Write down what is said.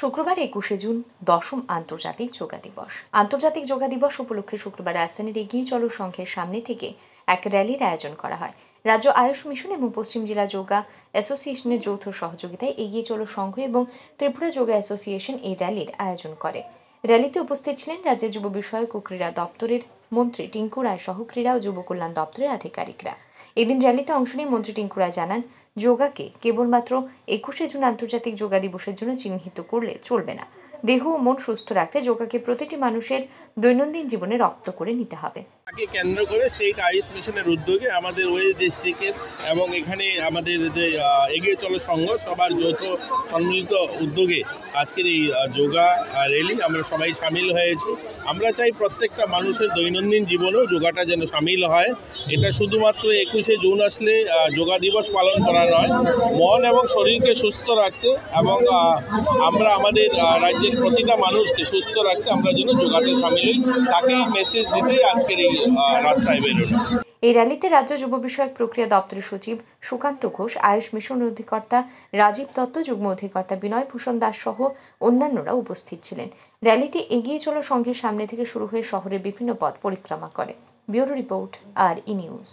শুক্রবার একুশে জুন দশম আন্তর্জাতিক যোগা দিবস আন্তর্জাতিক যোগা দিবস উপলক্ষে শুক্রবার রাজধানীর এগিয়ে চলো সংঘের সামনে থেকে এক র্যালির আয়োজন করা হয় রাজ্য আয়ুষ মিশন এবং পশ্চিম জেলা যোগা অ্যাসোসিয়েশনের যৌথ সহযোগিতায় এগিয়ে চলো সংঘ এবং ত্রিপুরা যোগা অ্যাসোসিয়েশন এই র্যালির আয়োজন করে র্যালিতে উপস্থিত ছিলেন রাজ্যের যুব বিষয়ক ও ক্রীড়া দপ্তরের মন্ত্রী টিঙ্কু রায় সহ ক্রীড়া ও যুব কল্যাণ দপ্তরের আধিকারিকরা এদিন র্যালিতে অংশ নিয়ে মন্ত্রী টিঙ্কু রায় জানান যোগাকে কেবলমাত্র একুশে জুন আন্তর্জাতিক যোগা দিবসের জন্য চিহ্নিত করলে চলবে না দেহ ও মন সুস্থ রাখতে যোগাকে প্রতিটি মানুষের দৈনন্দিন জীবনে রপ্ত করে নিতে হবে তাকে কেন্দ্র করে স্টেট আয়ুষ মিশনের উদ্যোগে আমাদের ওয়েস্ট ডিস্ট্রিক্টের এবং এখানে আমাদের যে এগিয়ে চলো সঙ্গ সবার যৌথ সম্মিলিত উদ্যোগে আজকের এই যোগা র্যালি আমরা সবাই সামিল হয়েছি আমরা চাই প্রত্যেকটা মানুষের দৈনন্দিন জীবনেও যোগাটা যেন সামিল হয় এটা শুধুমাত্র একুশে জুন আসলে যোগা দিবস পালন করা নয় মন এবং শরীরকে সুস্থ রাখতে এবং আমরা আমাদের রাজ্যের প্রতিটা মানুষকে সুস্থ রাখতে আমরা যেন যোগাতে সামিল হই তাকেই মেসেজ দিতেই আজকের এই রাস্তায় বেরোনো এই র্যালিতে রাজ্য যুব বিষয়ক প্রক্রিয়া দপ্তরের সচিব সুকান্ত ঘোষ আয়ুষ মিশন অধিকর্তা রাজীব দত্ত যুগ্ম অধিকর্তা বিনয় ভূষণ দাস সহ অন্যান্যরা উপস্থিত ছিলেন র্যালিটি এগিয়ে চলো সংঘের সামনে থেকে শুরু হয়ে শহরের বিভিন্ন পথ পরিক্রমা করে ব্যুরো রিপোর্ট আর ই নিউজ